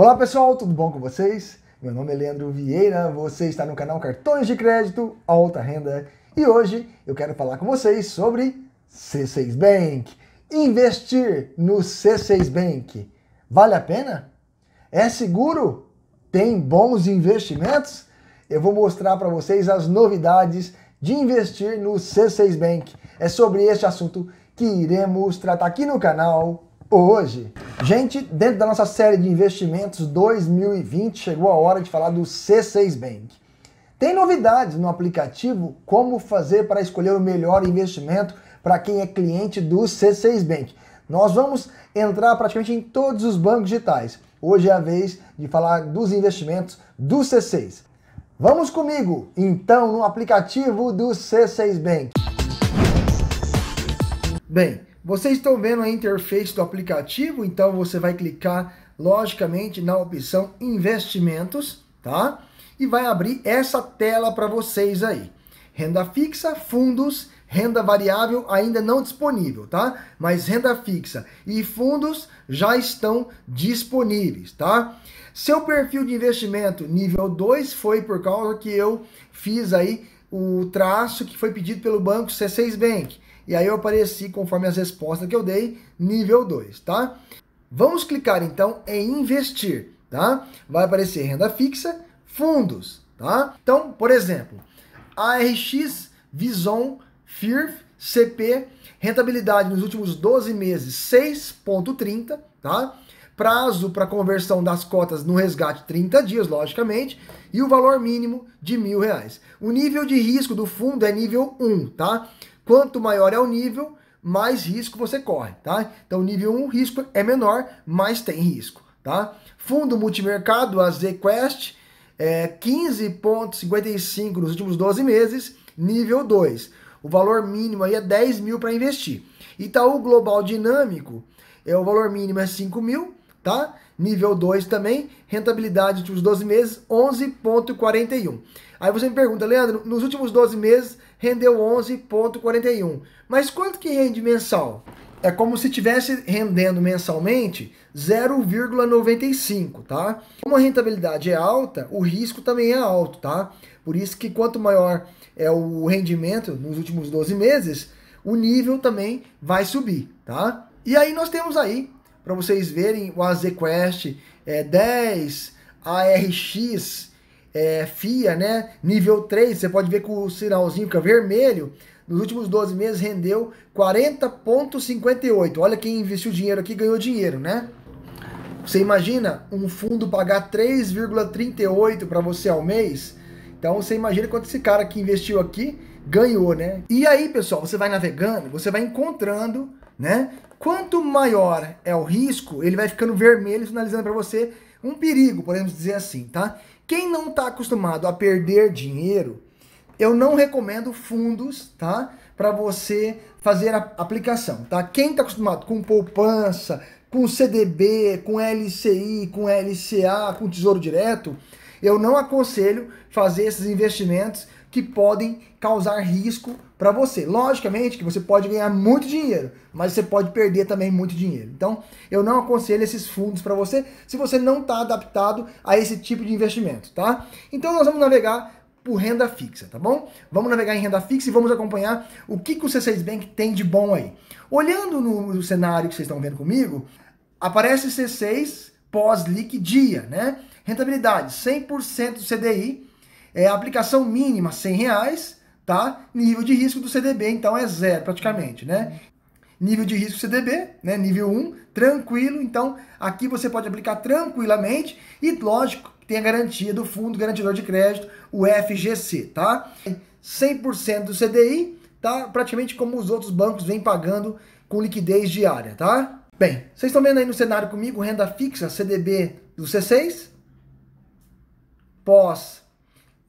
Olá pessoal, tudo bom com vocês? Meu nome é Leandro Vieira, você está no canal Cartões de Crédito Alta Renda e hoje eu quero falar com vocês sobre C6 Bank. Investir no C6 Bank vale a pena? É seguro? Tem bons investimentos? Eu vou mostrar para vocês as novidades de investir no C6 Bank. É sobre este assunto que iremos tratar aqui no canal hoje. Gente, dentro da nossa série de investimentos 2020, chegou a hora de falar do C6 Bank. Tem novidades no aplicativo como fazer para escolher o melhor investimento para quem é cliente do C6 Bank. Nós vamos entrar praticamente em todos os bancos digitais. Hoje é a vez de falar dos investimentos do C6. Vamos comigo, então, no aplicativo do C6 Bank. Bem, vocês estão vendo a interface do aplicativo, então você vai clicar, logicamente, na opção Investimentos, tá? E vai abrir essa tela para vocês aí. Renda fixa, fundos, renda variável ainda não disponível, tá? Mas renda fixa e fundos já estão disponíveis, tá? Seu perfil de investimento nível 2 foi por causa que eu fiz aí o traço que foi pedido pelo banco C6 Bank. E aí eu apareci, conforme as respostas que eu dei, nível 2, tá? Vamos clicar então em investir, tá? Vai aparecer renda fixa, fundos, tá? Então, por exemplo, ARX, Vision FIRF, CP, rentabilidade nos últimos 12 meses 6.30, tá? prazo para conversão das cotas no resgate 30 dias, logicamente, e o valor mínimo de mil reais. O nível de risco do fundo é nível 1, tá? Quanto maior é o nível, mais risco você corre, tá? Então, nível 1, risco é menor, mas tem risco, tá? Fundo multimercado, a ZQuest, é 15,55 nos últimos 12 meses, nível 2. O valor mínimo aí é 10 mil para investir. Itaú Global Dinâmico, é, o valor mínimo é 5 mil, tá? Nível 2 também, rentabilidade dos 12 meses, 11,41. Aí você me pergunta, Leandro, nos últimos 12 meses rendeu 11,41. Mas quanto que rende mensal? É como se estivesse rendendo mensalmente 0,95, tá? Como a rentabilidade é alta, o risco também é alto, tá? Por isso que quanto maior é o rendimento nos últimos 12 meses, o nível também vai subir, tá? E aí nós temos aí para vocês verem o AZ Quest é, 10, ARX, é, FIA, né? Nível 3, você pode ver que o sinalzinho é vermelho. Nos últimos 12 meses rendeu 40,58. Olha quem investiu dinheiro aqui ganhou dinheiro, né? Você imagina um fundo pagar 3,38 para você ao mês? Então você imagina quanto esse cara que investiu aqui ganhou, né? E aí, pessoal, você vai navegando, você vai encontrando, né? Quanto maior é o risco, ele vai ficando vermelho, sinalizando para você um perigo, podemos dizer assim, tá? Quem não está acostumado a perder dinheiro, eu não recomendo fundos, tá? Para você fazer a aplicação, tá? Quem está acostumado com poupança, com CDB, com LCI, com LCA, com Tesouro Direto, eu não aconselho fazer esses investimentos que podem causar risco para você. Logicamente que você pode ganhar muito dinheiro, mas você pode perder também muito dinheiro. Então, eu não aconselho esses fundos para você se você não está adaptado a esse tipo de investimento, tá? Então, nós vamos navegar por renda fixa, tá bom? Vamos navegar em renda fixa e vamos acompanhar o que, que o C6 Bank tem de bom aí. Olhando no cenário que vocês estão vendo comigo, aparece C6 pós-liquidia, né? Rentabilidade 100% do CDI é, aplicação mínima, 100 reais, tá? Nível de risco do CDB, então, é zero praticamente, né? Nível de risco CDB, né? Nível 1, tranquilo. Então, aqui você pode aplicar tranquilamente e, lógico, tem a garantia do Fundo Garantidor de Crédito, o FGC, tá? 100% do CDI, tá? Praticamente como os outros bancos vêm pagando com liquidez diária, tá? Bem, vocês estão vendo aí no cenário comigo, renda fixa, CDB do C6, pós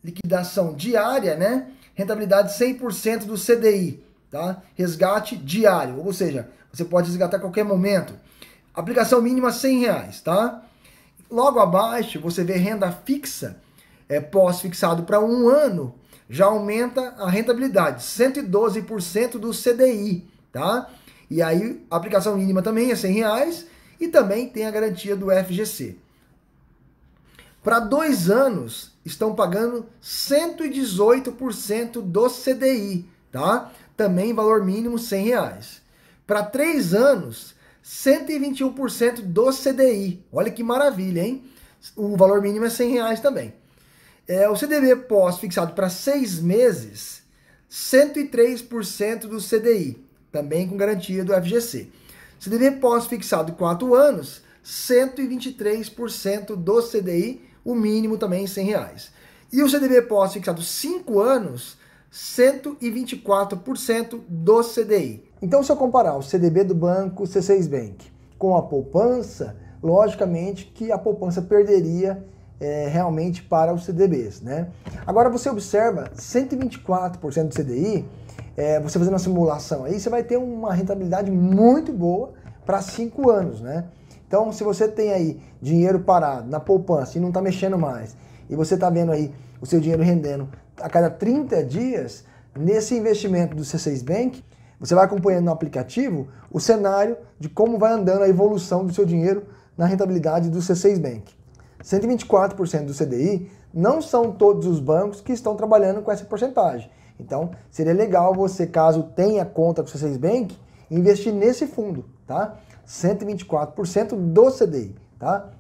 liquidação diária, né? Rentabilidade 100% do CDI, tá? Resgate diário, ou seja, você pode resgatar a qualquer momento. Aplicação mínima 100 reais, tá? Logo abaixo você vê renda fixa, é pós-fixado para um ano, já aumenta a rentabilidade, 112% do CDI, tá? E aí, aplicação mínima também é 100 reais e também tem a garantia do FGC. Para dois anos, estão pagando 118% do CDI, tá? Também valor mínimo 100 reais. Para três anos, 121% do CDI. Olha que maravilha, hein? O valor mínimo é 100 reais também. É, o CDB pós-fixado para seis meses, 103% do CDI, também com garantia do FGC. CDB pós-fixado quatro anos, 123% do CDI o mínimo também 100 reais. E o CDB pós-fixado 5 anos, 124% do CDI. Então, se eu comparar o CDB do banco C6 Bank com a poupança, logicamente que a poupança perderia é, realmente para os CDBs, né? Agora você observa 124% do CDI, é, eh, você fazendo uma simulação aí, você vai ter uma rentabilidade muito boa para 5 anos, né? Então, se você tem aí dinheiro parado na poupança e não está mexendo mais, e você está vendo aí o seu dinheiro rendendo a cada 30 dias, nesse investimento do C6 Bank, você vai acompanhando no aplicativo o cenário de como vai andando a evolução do seu dinheiro na rentabilidade do C6 Bank. 124% do CDI não são todos os bancos que estão trabalhando com essa porcentagem. Então, seria legal você, caso tenha conta com o C6 Bank, investir nesse fundo, tá? 124% do CDI, tá?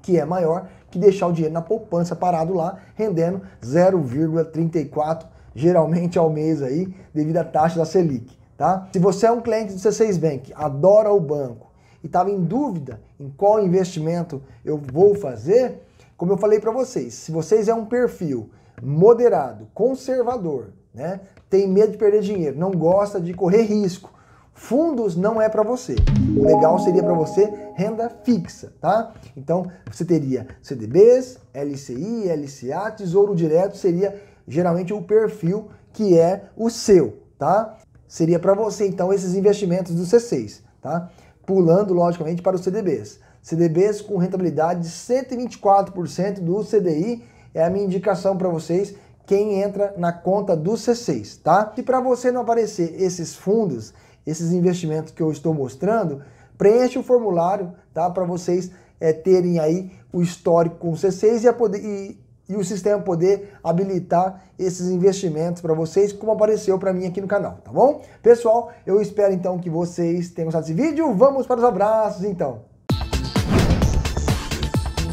Que é maior que deixar o dinheiro na poupança parado lá, rendendo 0,34 geralmente ao mês aí, devido à taxa da Selic, tá? Se você é um cliente do C6 Bank, adora o banco e estava em dúvida em qual investimento eu vou fazer, como eu falei para vocês, se vocês é um perfil moderado, conservador, né? Tem medo de perder dinheiro, não gosta de correr risco, Fundos não é para você. O legal seria para você renda fixa, tá? Então você teria CDBs, LCI, LCA, Tesouro Direto seria geralmente o perfil que é o seu, tá? Seria para você então esses investimentos do C6, tá? Pulando logicamente para os CDBs. CDBs com rentabilidade de 124% do CDI é a minha indicação para vocês quem entra na conta do C6, tá? E para você não aparecer esses fundos esses investimentos que eu estou mostrando, preencha o formulário, tá? Para vocês é, terem aí o histórico com o C6 e, a poder, e, e o sistema poder habilitar esses investimentos para vocês, como apareceu para mim aqui no canal, tá bom? Pessoal, eu espero então que vocês tenham gostado desse vídeo. Vamos para os abraços então.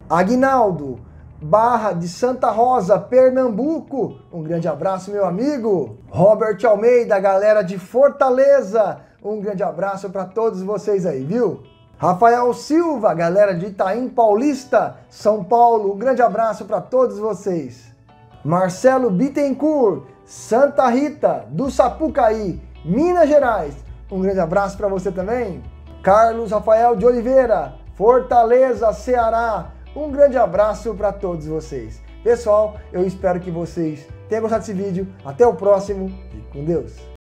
Aguinaldo. Barra de Santa Rosa, Pernambuco. Um grande abraço, meu amigo. Robert Almeida, galera de Fortaleza. Um grande abraço para todos vocês aí, viu? Rafael Silva, galera de Itaim Paulista, São Paulo. Um grande abraço para todos vocês. Marcelo Bittencourt, Santa Rita, do Sapucaí, Minas Gerais. Um grande abraço para você também. Carlos Rafael de Oliveira, Fortaleza, Ceará. Um grande abraço para todos vocês. Pessoal, eu espero que vocês tenham gostado desse vídeo. Até o próximo e com Deus.